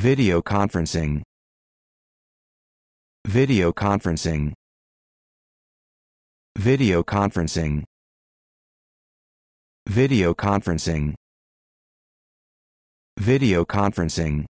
Video conferencing. Video conferencing. Video conferencing. Video conferencing. Video conferencing.